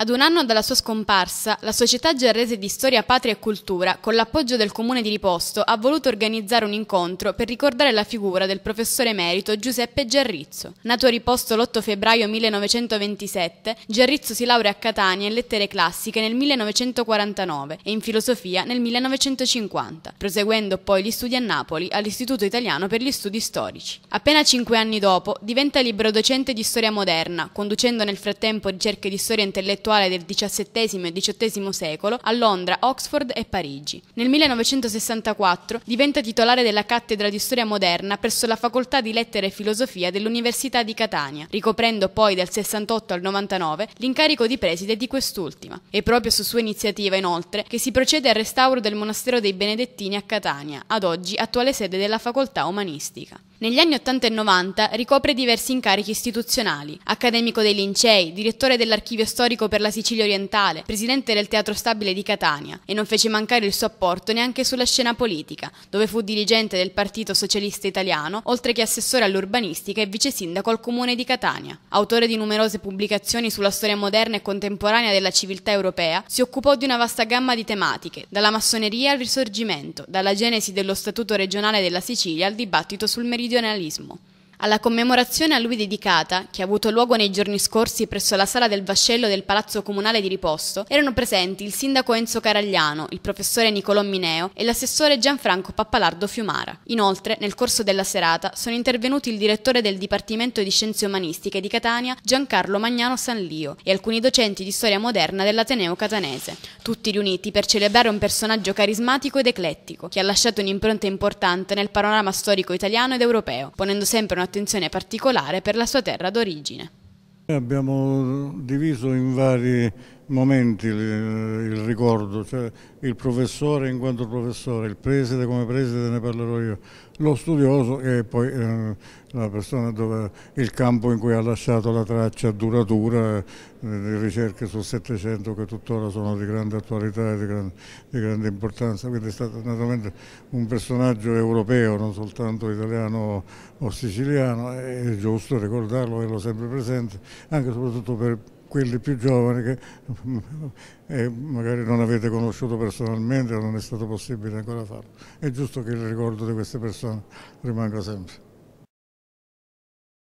Ad un anno dalla sua scomparsa, la Società Gerrese di Storia, Patria e Cultura, con l'appoggio del Comune di Riposto, ha voluto organizzare un incontro per ricordare la figura del professore emerito Giuseppe Gerrizzo. Nato a Riposto l'8 febbraio 1927, Gerrizzo si laurea a Catania in lettere classiche nel 1949 e in filosofia nel 1950, proseguendo poi gli studi a Napoli all'Istituto Italiano per gli Studi Storici. Appena cinque anni dopo, diventa libero docente di storia moderna, conducendo nel frattempo ricerche di storia intellettuale intellettuale del XVII e XVIII secolo a Londra, Oxford e Parigi. Nel 1964 diventa titolare della cattedra di storia moderna presso la Facoltà di Lettere e Filosofia dell'Università di Catania, ricoprendo poi dal 68 al 99 l'incarico di preside di quest'ultima. È proprio su sua iniziativa, inoltre, che si procede al restauro del monastero dei Benedettini a Catania, ad oggi attuale sede della facoltà umanistica. Negli anni 80 e 90 ricopre diversi incarichi istituzionali, accademico dei Lincei, direttore dell'archivio storico per per la Sicilia orientale, presidente del Teatro Stabile di Catania, e non fece mancare il suo apporto neanche sulla scena politica, dove fu dirigente del Partito Socialista Italiano, oltre che assessore all'urbanistica e vice sindaco al comune di Catania. Autore di numerose pubblicazioni sulla storia moderna e contemporanea della civiltà europea, si occupò di una vasta gamma di tematiche, dalla massoneria al risorgimento, dalla genesi dello Statuto regionale della Sicilia al dibattito sul meridionalismo. Alla commemorazione a lui dedicata, che ha avuto luogo nei giorni scorsi presso la sala del vascello del Palazzo Comunale di Riposto, erano presenti il sindaco Enzo Caragliano, il professore Nicolò Mineo e l'assessore Gianfranco Pappalardo Fiumara. Inoltre, nel corso della serata, sono intervenuti il direttore del Dipartimento di Scienze Umanistiche di Catania, Giancarlo Magnano Sanlio, e alcuni docenti di storia moderna dell'Ateneo catanese, tutti riuniti per celebrare un personaggio carismatico ed eclettico, che ha lasciato un'impronta importante nel panorama storico italiano ed europeo, ponendo sempre una un'attenzione particolare per la sua terra d'origine. Abbiamo diviso in vari momenti eh, il, ricordo, cioè il professore in quanto professore, il preside come preside ne parlerò io, lo studioso e poi eh, la persona dove, il campo in cui ha lasciato la traccia duratura, eh, le ricerche sul Settecento che tuttora sono di grande attualità e di, gran, di grande importanza, quindi è stato naturalmente un personaggio europeo, non soltanto italiano o siciliano, è giusto ricordarlo e sempre presente, anche e soprattutto per quelli più giovani che eh, magari non avete conosciuto personalmente, o non è stato possibile ancora farlo. È giusto che il ricordo di queste persone rimanga sempre.